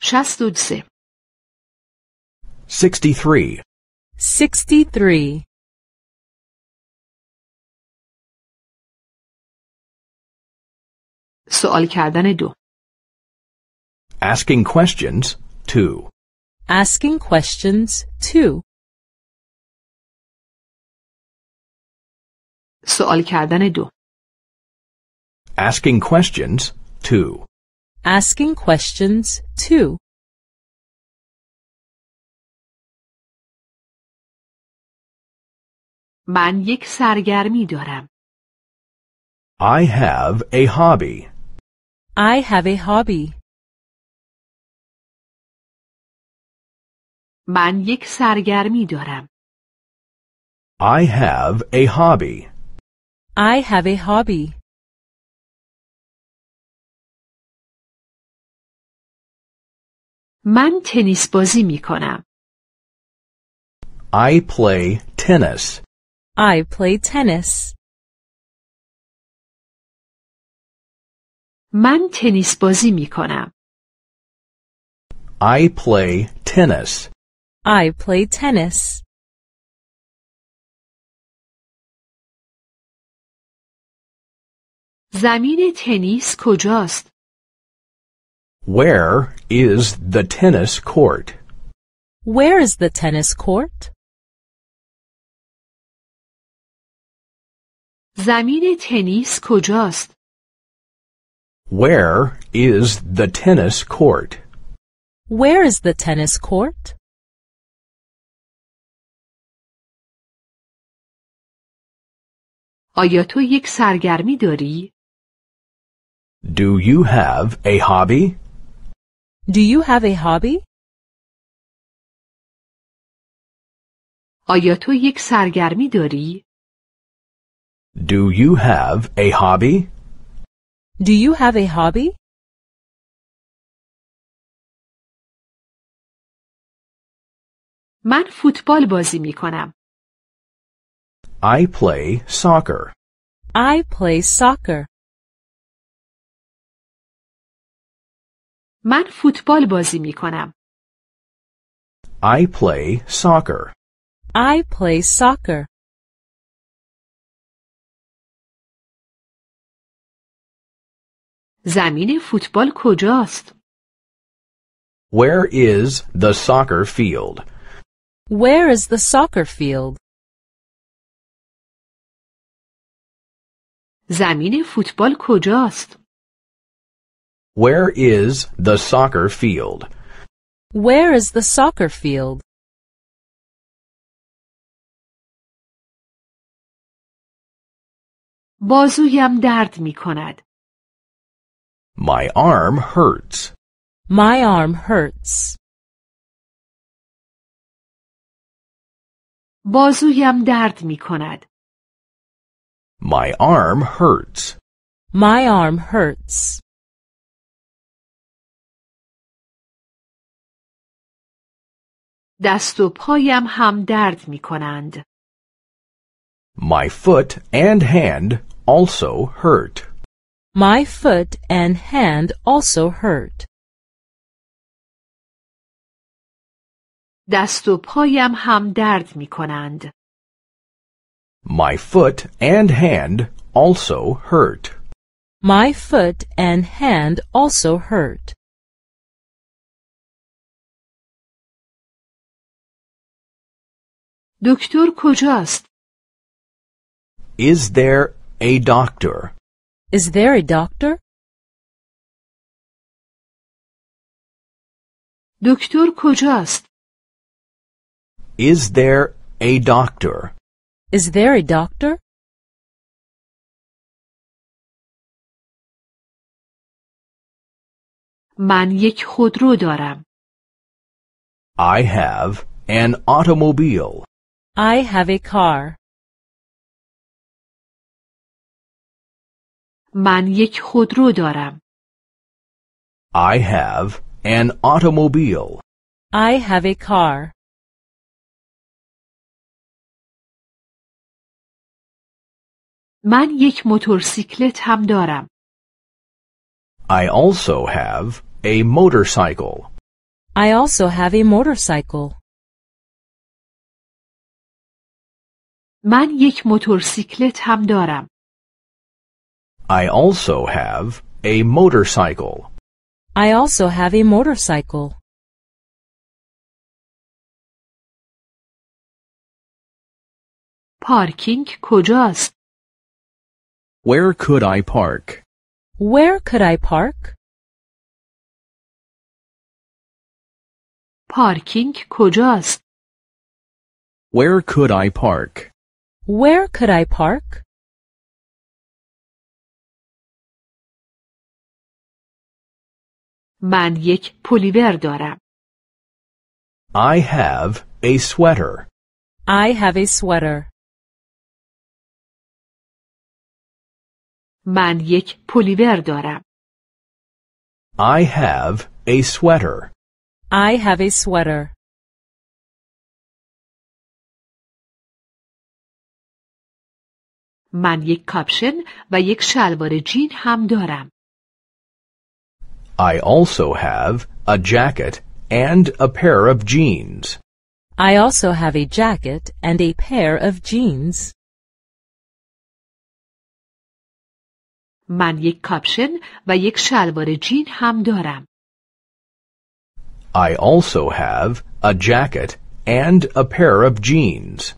63 63 سوال کردن دو Asking questions 2 Asking questions 2 سوال کردن دو Asking questions 2 Asking questions too. من یک سرگرمی دارم. I have a hobby. I have a hobby. من یک سرگرمی دارم. I have a hobby. I have a hobby. من تنیس بازی می کنم. I play tennis. I play tennis. من تنیس بازی می کنم. I play tennis. I play tennis. زمین تنیس کجاست؟ Where is the tennis court? Where is the tennis court? زمین تنیس کجاست؟ Where is the tennis court? Where is the tennis court? آیا تو یک سرگرمی داری؟ Do you have a hobby? Do you have a hobby? آیا تو یک سرگرمی داری؟ Do you have a hobby? Do you have a hobby? من فوتبال بازی می کنم. I play soccer. I play soccer. من فوتبال بازی می کنم. I play soccer. I play soccer. زمین فوتبال کجاست؟ Where is the soccer field? Where is the soccer field? زمین فوتبال کجاست؟ where is the soccer field? Where is the soccer field? بازویم درد می کند. My arm hurts. My arm hurts. بازویم درد می کند. My arm hurts. My arm hurts. دست و پایم هم درد می کنند. My foot and hand also hurt. My foot and hand also hurt. دست و پایم هم درد می کنند. My foot and hand also hurt. My foot and hand also hurt. دکتر کجاست؟ Is there a doctor? Is there a doctor? دکتر کجاست؟ Is there a doctor? Is there a doctor? من یک خودرو دارم. I have an automobile. I have a car. من یک خودرو دارم. I have an automobile. I have a car. من یک موتورسیکلت هم دارم. I also have a motorcycle. I also have a motorcycle. من یک موتورسیکلت هم دارم. I also have a motorcycle. I also have a motorcycle. پارکینگ کجاست؟ Where could I park? Where could I park? پارکینگ کجاست؟ Where could I park? Where could I park? من یک پولیور دارم. I have a sweater. I have a sweater. من یک پولیور دارم. I have a sweater. I have a sweater. من یک کاپشن و یک شلوار جین هم دارم. I also have a jacket and a pair of jeans. I also have a jacket and a pair of jeans. من یک کاپشن و یک شلوار جین هم دارم. I also have a jacket and a pair of jeans.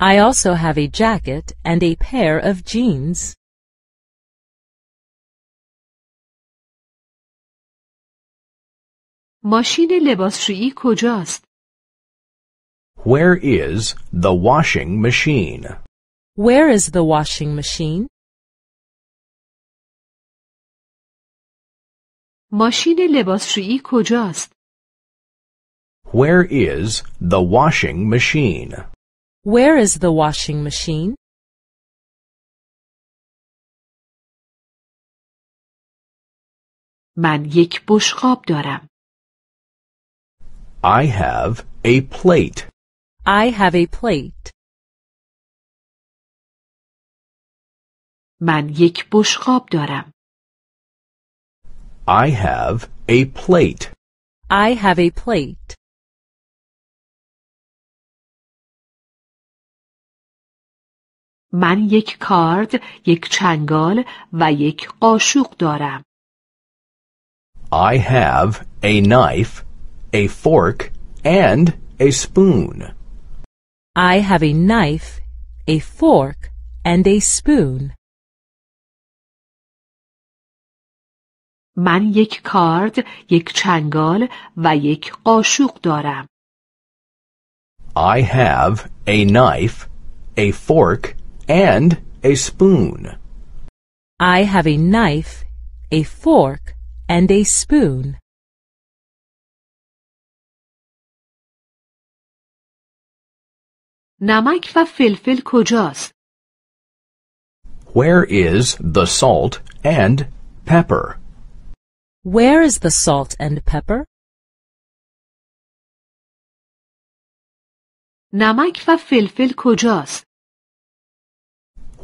I also have a jacket and a pair of jeans. Machine لباسشویی کجاست؟ Where is the washing machine? Where is the washing machine? Machine لباسشویی کجاست؟ Where is the washing machine? Where is the washing machine? من یک بشقاب دارم. I have a plate. I have a plate. من یک بشقاب دارم. I have a plate. I have a plate. من یک کارد، یک چنگال و یک قاشوق دارم. I have a knife, a fork and a spoon. I have a knife, a fork and a spoon. من یک کارد، یک چنگال و یک قاشوق دارم. I have a knife, a fork and a spoon. I have a knife, a fork, and a spoon. نمک و فلفل کجاست؟ Where is the salt and pepper? Where is the salt and pepper? نمک و فلفل کجاست؟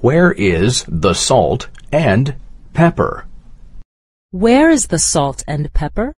where is the salt and pepper? Where is the salt and pepper?